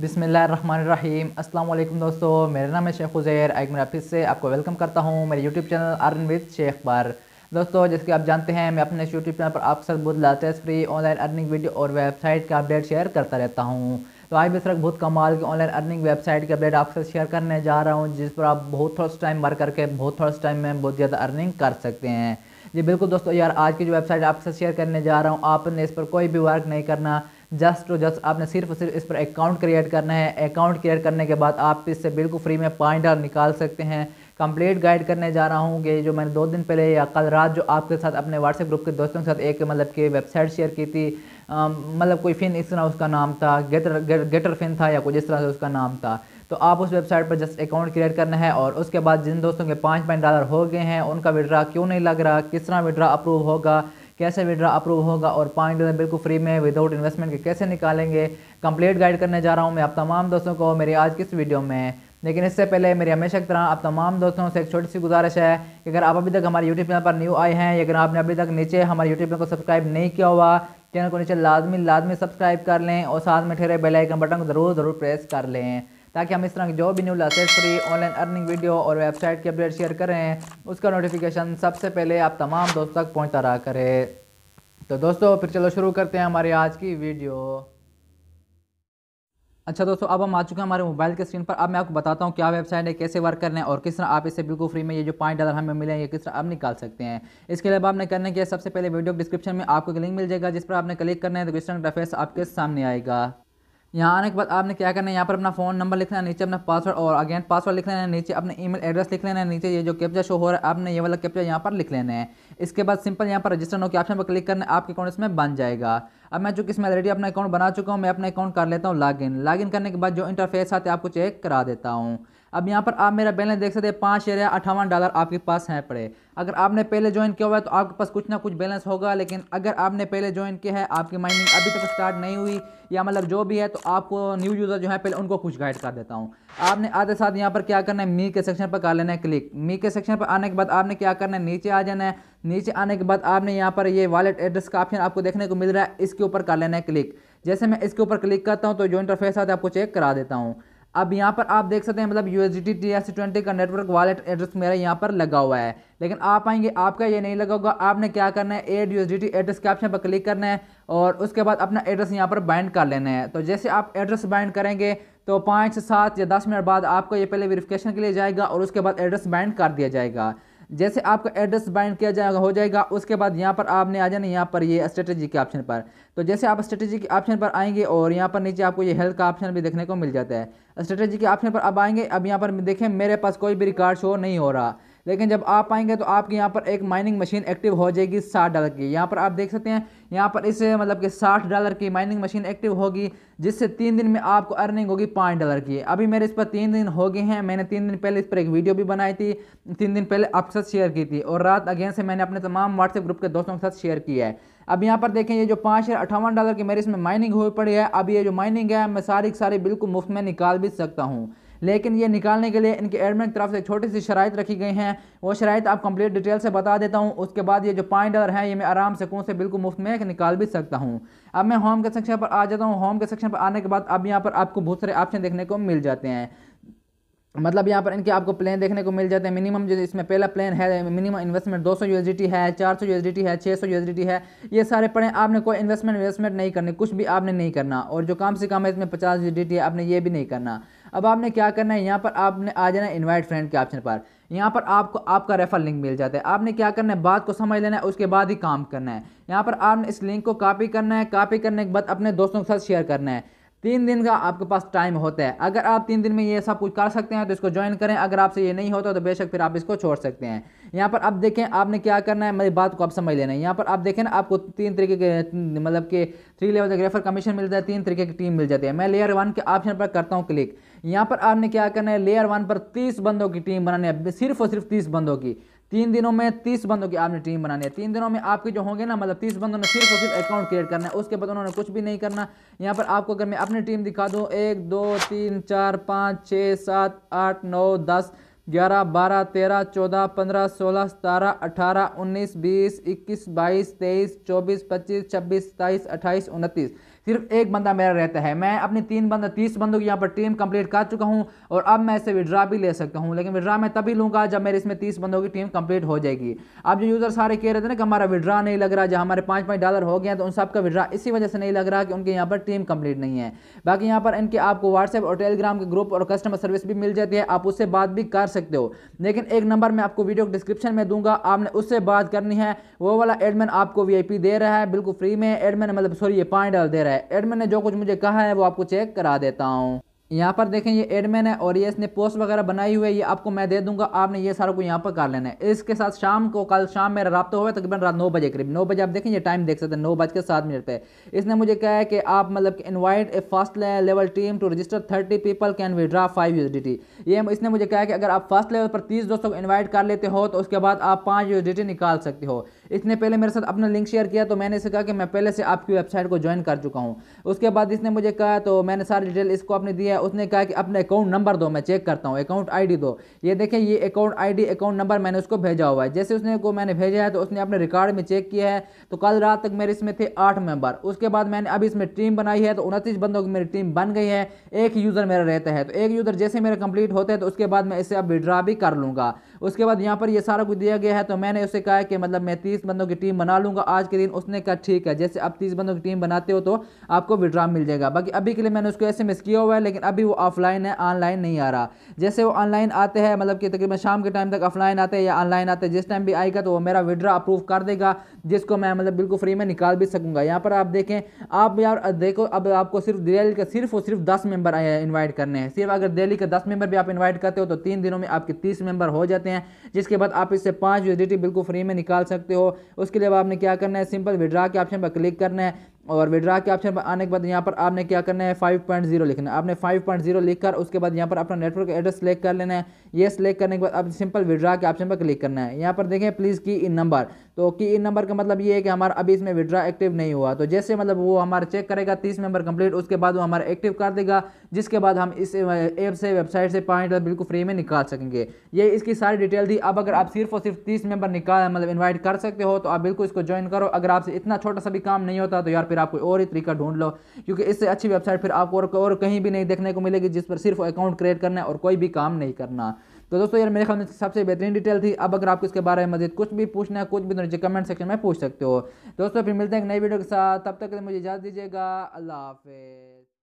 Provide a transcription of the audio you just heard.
बिसमीम अल्लाम दोस्तों मेरा नाम है शेख उज़ैर एक मेरा फिर से आपको वेलकम करता हूँ मेरे YouTube channel earn with Shaikh पर दोस्तों जैसे कि आप जानते हैं मैं अपने यूट्यूब चैनल पर अक्सर बहुत latest free online earning video और वेबसाइट का अपडेट शेयर करता रहता हूँ तो आज सरक बहुत कमाल की ऑनलाइन अर्निंग वेबसाइट के अपडेट आपसे शेयर करने जा रहा हूँ जिस पर आप बहुत थोड़ा टाइम वर्क करके बहुत थोड़ा टाइम में बहुत ज़्यादा अर्निंग कर सकते हैं जी बिल्कुल दोस्तों यार आज की जो वेबसाइट आपसे शेयर करने जा रहा हूँ आपने इस पर कोई भी वर्क नहीं करना जस्ट टू जस्ट आपने सिर्फ सिर्फ इस पर अकाउंट क्रिएट करना है अकाउंट क्रिएट करने के बाद आप इससे बिल्कुल फ्री में पाँच डॉलर निकाल सकते हैं कंप्लीट गाइड करने जा रहा हूँ कि जो मैंने दो दिन पहले या कल रात जो आपके साथ अपने व्हाट्सएप ग्रुप के दोस्तों के साथ एक मतलब कि वेबसाइट शेयर की थी मतलब कोई फिन इस तरह उसका नाम था गेटर गे, गेटर फिन था या कुछ इस तरह से उसका नाम था तो आप उस वेबसाइट पर जस्ट अकाउंट क्रिएट करना है और उसके बाद जिन दोस्तों के पाँच पाँच डॉलर हो गए हैं उनका विड्रा क्यों नहीं लग रहा किस तरह विड्रा अप्रूव होगा कैसे विड्रा अप्रूव होगा और पाँच डॉलर बिल्कुल फ्री में विदाउट इन्वेस्टमेंट के कैसे निकालेंगे कंप्लीट गाइड करने जा रहा हूँ मैं आप तमाम दोस्तों को मेरी आज किस वीडियो में लेकिन इससे पहले मेरी हमेशा की तरह आप तमाम दोस्तों से एक छोटी सी गुजारिश है कि अगर आप अभी तक हमारे यूट्यूब चैनल पर न्यू आए हैं अगर आपने अभी तक नीचे हमारे यूट्यूब चैनल को सब्सक्राइब नहीं किया हुआ चैनल को नीचे लाजमी लाजमी सब्सक्राइब कर लें और साथ में ठहरे बेलाइकन बटन को ज़रूर ज़रूर प्रेस कर लें ताकि हम इस तरह की जो भी new latest free online earning video और वेबसाइट की अपडेट शेयर कर रहे हैं उसका नोटिफिकेशन सबसे पहले आप तमाम दोस्तों तक पहुँचता रहा करें तो दोस्तों फिर चलो शुरू करते हैं हमारी आज की वीडियो अच्छा दोस्तों अब हम आ चुके हैं हमारे मोबाइल के स्क्रीन पर अब मैं आपको बताता हूँ क्या वेबसाइट है कैसे वर्क करना है और किस तरह आप इसे बिल्कुल फ्री में ये जो पॉइंट डॉलर हमें मिले हैं ये किस तरह आप निकाल सकते हैं इसके लिए आपने करने के सबसे पहले वीडियो डिस्क्रिप्शन में आपको एक लिंक मिल जाएगा जिस पर आपने क्लिक करना है तो इस तरह आपके सामने आएगा यहाँ आने के बाद आपने क्या करना है यहाँ पर अपना फोन नंबर लिख लेना नीचे अपना पासवर्ड और अगेन पासवर्ड लिख लेना है नीचे अपने ईमेल एड्रेस लिख लेना है नीचे ये जो कैप्चा शो हो रहा है आपने ये वाला कैप्चा यहाँ पर लिख लेना है इसके बाद सिंपल यहाँ पर रजिस्टर नो के ऑप्शन पर क्लिक करना है आपके अकाउंट इसमें बन जाएगा अब मैं चूंकि इसमें ऑलरेडी अपना अकाउंट बना चुका हूँ मैं अपना अकाउंट कर लेता हूँ लॉग इन करने के बाद जो इंटरफेस आते हैं आपको चेक करा देता हूँ अब यहाँ पर आप मेरा बैलेंस देख सकते हैं पाँच या अठावन डॉलर आपके पास हैं पड़े अगर आपने पहले ज्वाइन किया हुआ है तो आपके पास कुछ ना कुछ बैलेंस होगा लेकिन अगर आपने पहले ज्वाइन किया है आपकी माइनिंग अभी तक स्टार्ट नहीं हुई या मतलब जो भी है तो आपको न्यू यूज़र जो है पहले उनको कुछ गाइड कर देता हूँ आपने आधे साथ यहाँ पर क्या करना है मी के सेक्शन पर कर लेना है क्लिक मी के सेक्शन पर आने के बाद आपने क्या करना है नीचे आ जाना है नीचे आने के बाद आपने यहाँ पर ये वॉलेट एड्रेस का ऑप्शन आपको देखने को मिल रहा है इसके ऊपर कर लेना है क्लिक जैसे मैं इसके ऊपर क्लिक करता हूँ तो जो इंटरफेस आता है आपको चेक करा देता हूँ अब यहाँ पर आप देख सकते हैं मतलब U S D T S twenty का नेटवर्क वॉलेट एड्रेस मेरा यहाँ पर लगा हुआ है लेकिन आप आएंगे आपका ये नहीं लगा होगा आपने क्या करना है add U S D T address के ऑप्शन पर क्लिक करना है और उसके बाद अपना एड्रेस यहाँ पर बाइंड कर लेना है तो जैसे आप एड्रेस बाइंड करेंगे तो पाँच से सात या दस मिनट बाद आपको ये पहले वेरिफिकेशन के लिए जाएगा और उसके बाद एड्रेस बाइंड कर दिया जाएगा जैसे आपका एड्रेस बाइंड किया जाएगा हो जाएगा उसके बाद यहाँ पर आपने आ जाना यहाँ पर ये स्ट्रेटेजी के ऑप्शन पर तो जैसे आप स्ट्रेटेजी के ऑप्शन पर आएंगे और यहाँ पर नीचे आपको ये हेल्थ का ऑप्शन भी देखने को मिल जाता है स्ट्रेटेजी के ऑप्शन पर अब आएंगे अब यहाँ पर देखें मेरे पास कोई भी रिकॉर्ड शो नहीं हो रहा लेकिन जब आप आएंगे तो आपके यहाँ पर एक माइनिंग मशीन एक्टिव हो जाएगी साठ डॉलर की यहाँ पर आप देख सकते हैं यहाँ पर इस मतलब कि साठ डॉलर की माइनिंग मशीन एक्टिव होगी जिससे तीन दिन में आपको अर्निंग होगी पाँच डॉलर की अभी मेरे इस पर तीन दिन हो गए हैं मैंने तीन दिन पहले इस पर एक वीडियो भी बनाई थी तीन दिन पहले आपके साथ शेयर की थी और रात अगेन से मैंने अपने तमाम व्हाट्सएप ग्रुप के दोस्तों के साथ शेयर किया है अब यहाँ पर देखें ये जो पाँच हज़ार अठावन डॉलर की मेरी इसमें माइनिंग हुई पड़ी है अब ये जो माइनिंग है मैं सारी सारी बिल्कुल मुफ्त में निकाल भी सकता हूँ लेकिन ये निकालने के लिए इनके एडमिन की तरफ से एक छोटी सी शराइ रखी गई हैं वो शराइ तो आप कंप्लीट डिटेल से बता देता हूँ उसके बाद ये जो पाँच डॉलर हैं ये मैं आराम से कौन से बिल्कुल मुफ्त में निकाल भी सकता हूँ अब मैं होम के सेक्शन पर आ जाता हूँ होम के सेक्शन पर आने के बाद अब यहाँ पर आपको बहुत सारे ऑप्शन देखने को मिल जाते हैं मतलब यहाँ पर इनके आपको प्लान देखने को मिल जाते हैं मिनिमम जो इसमें पहला प्लान है मिनिमम इन्वेस्टमेंट 200 सौ है 400 सौ है 600 सौ है ये सारे पढ़ें आपने कोई इन्वेस्टमेंट इन्वेस्टमेंट नहीं करनी कुछ भी आपने नहीं करना और जो कम से कम है इसमें पचास यू है आपने ये भी नहीं करना अब आपने क्या करना है यहाँ पर आपने आ जाना है इन्वाइट फ्रेंड के ऑप्शन पर यहाँ पर आपको आपका रेफर लिंक मिल जाता है आपने क्या करना है बात को समझ लेना है उसके बाद ही काम करना है यहाँ पर आपने इस लिंक को कॉपी करना है कॉपी करने के बाद अपने दोस्तों के साथ शेयर करना है तीन दिन का आपके पास टाइम होता है अगर आप तीन दिन में ये सब कुछ कर सकते हैं तो इसको ज्वाइन करें अगर आपसे ये नहीं होता तो बेशक फिर आप इसको छोड़ सकते हैं यहाँ पर आप देखें आपने क्या करना है मेरी बात को आप समझ लेना है यहाँ पर आप देखें ना आपको तीन तरीके के मतलब के थ्री लेवल तक रेफर कमीशन मिलता है तीन तरीके की टीम मिल जाती है मैं लेयर वन के ऑप्शन पर करता हूँ क्लिक यहाँ पर आपने क्या करना है लेयर वन पर तीस बंदों की टीम बनानी है सिर्फ और सिर्फ तीस बंदों की तीन दिनों में तीस बंदों की आपने टीम बनानी है तीन दिनों में आपके जो होंगे ना मतलब तीस बंदों ने सिर्फ और सिर्फ अकाउंट क्रिएट करना है उसके बाद उन्होंने कुछ भी नहीं करना यहाँ पर आपको अगर मैं अपनी टीम दिखा दूँ एक दो तीन चार पाँच छः सात आठ नौ दस ग्यारह बारह तेरह चौदह पंद्रह सोलह सतारह अठारह उन्नीस बीस इक्कीस बाईस तेईस चौबीस पच्चीस छब्बीस सताईस अट्ठाईस उनतीस सिर्फ एक बंदा मेरा रहता है मैं अपने तीन बंदा तीस बंदों की यहाँ पर टीम कंप्लीट कर चुका हूँ और अब मैं इसे विड्रा भी ले सकता हूँ लेकिन विड्रा मैं तभी लूँगा जब मेरे इसमें तीस बंदों की टीम कंप्लीट हो जाएगी अब जो यूज़र सारे कह रहे थे ना कि हमारा विड्रा नहीं लग रहा जहाँ हमारे पाँच पाँच डॉलर हो गए तो उन सबका विड्रा इसी वजह से नहीं लग रहा कि उनके यहाँ पर टीम कंप्लीट नहीं है बाकी यहाँ पर इनके आपको व्हाट्सएप और टेलीग्राम के ग्रुप और कस्टमर सर्विस भी मिल जाती है आप उससे बात भी कर सकते हो लेकिन एक नंबर मैं आपको वीडियो डिस्क्रिप्शन में दूंगा आपने उससे बात करनी है वो वाला एडमिन आपको वी दे रहा है बिल्कुल फ्री में एडमिन मतलब सॉरी ये पाँच डॉलर दे रहा है है एडमिन ने जो कुछ मुझे कहा है वो आपको चेक करा देता हूँ यहाँ पर देखें ये एडमिन है और ये इसने पोस्ट वगैरह बनाई हुई है ये आपको मैं दे दूंगा आपने ये सारा को यहाँ पर कर लेना है इसके साथ शाम को कल शाम मेरा रब्ता हुआ तकरीबन रात नौ बजे करीब नौ बजे आप देखें ये टाइम देख सकते हैं नौ बज के सात मिनट पे इसने मुझे कहा है कि आप मतलब invite a first level team to register thirty people can withdraw five U ये इसने मुझे कहा कि अगर आप फर्स्ट लेवल पर तीस दोस्तों को इन्वाइट कर लेते हो तो उसके बाद आप पाँच यू निकाल सकते हो इसने पहले मेरे साथ अपना लिंक शेयर किया तो मैंने इसे कहा कि मैं पहले से आपकी वेबसाइट को ज्वाइन कर चुका हूँ उसके बाद इसने मुझे कहा तो मैंने सारी डिटेल इसको अपने दिया उसने कहा कि अपने अकाउंट नंबर दो मैं चेक करता हूँ अकाउंट आई दो ये देखें ये अकाउंट आई अकाउंट नंबर मैंने उसको भेजा हुआ है जैसे उसने को मैंने भेजा है तो उसने अपने रिकॉर्ड में चेक किया है तो कल रात तक मेरे इसमें थे आठ मेंबर उसके बाद मैंने अभी इसमें टीम बनाई है तो उनतीस बंदों की मेरी टीम बन गई है एक यूज़र मेरा रहता है तो एक यूज़र जैसे मेरा कंप्लीट होता है तो उसके बाद मैं इसे अब विड्रा भी कर लूँगा उसके बाद यहाँ पर ये सारा कुछ दिया गया है तो मैंने उसे कहा कि मतलब मैं तीस बंदों की टीम बना लूँगा आज के दिन उसने कहा ठीक है जैसे आप तीस बंदों की टीम बनाते हो तो आपको विड्रा मिल जाएगा बाकी अभी के लिए मैंने उसको मिस किया हुआ है लेकिन अभी वो ऑफलाइन है ऑनलाइन नहीं आ रहा जैसे वो ऑनलाइन आते हैं मतलब कि तकरीबन शाम के टाइम तक ऑफलाइन आते हैं या ऑनलाइन आते हैं जिस टाइम भी आएगा तो वो मेरा विड्रा अप्रूव कर देगा जिसको मैं मतलब बिल्कुल फ्री में निकाल भी सकूंगा यहाँ पर आप देखें आप यार देखो अब आपको सिर्फ दिल्ली का सिर्फ और सिर्फ दस मेंबर आए हैं इन्वाइट करने हैं सिर्फ अगर दिल्ली का दस मेंबर भी आप इन्वाइट करते हो तो तीन दिनों में आपके तीस मेंबर हो जाते सकते हैं जिसके बाद आप इससे पाँच यूएसडी बिल्कुल फ्री में निकाल सकते हो उसके लिए आपने क्या करना है सिंपल विड्रा के ऑप्शन पर क्लिक करना है और विड्रा के ऑप्शन पर आने के बाद यहाँ पर आपने क्या करना है फाइव पॉइंट जीरो लिखना है आपने फाइव पॉइंट जीरो लिखकर उसके बाद यहाँ पर अपना नेटवर्क एड्रेस सेलेक्ट कर लेना है ये सिलेक्ट करने के बाद आप सिंपल विड्रा के ऑप्शन पर क्लिक करना है यहाँ पर देखें प्लीज़ की इन नंबर तो की इन नंबर का मतलब ये है कि हमारा अभी इसमें विड्रा एक्टिव नहीं हुआ तो जैसे मतलब वो हमारा चेक करेगा तीस मेंबर कंप्लीट उसके बाद वो हमारा एक्टिव कर देगा जिसके बाद हम इस ऐप से वेबसाइट से पॉइंट बिल्कुल फ्री में निकाल सकेंगे ये इसकी सारी डिटेल थी अब अगर आप सिर्फ और सिर्फ तीस मेंबर निकाल मतलब इन्वाइट कर सकते हो तो आप बिल्कुल इसको ज्वाइन करो अगर आपसे इतना छोटा सा भी काम नहीं होता तो यार फिर आप कोई और ही तरीका ढूंढ लो क्योंकि इससे अच्छी वेबसाइट फिर आपको और, और कहीं भी नहीं देखने को मिलेगी जिस पर सिर्फ अकाउंट क्रिएट करना है और कोई भी काम नहीं करना तो दोस्तों यार मेरे ख्याल में सबसे बेहतरीन डिटेल थी अब अगर आपको इसके बारे में मजीद कुछ भी पूछना है कुछ भी तो नीचे कमेंट सेक्शन में पूछ सकते हो दोस्तों फिर मिलते हैं एक नई वीडियो के साथ तब तक मुझे इजाज़ दीजिएगा अल्लाह हाफिज़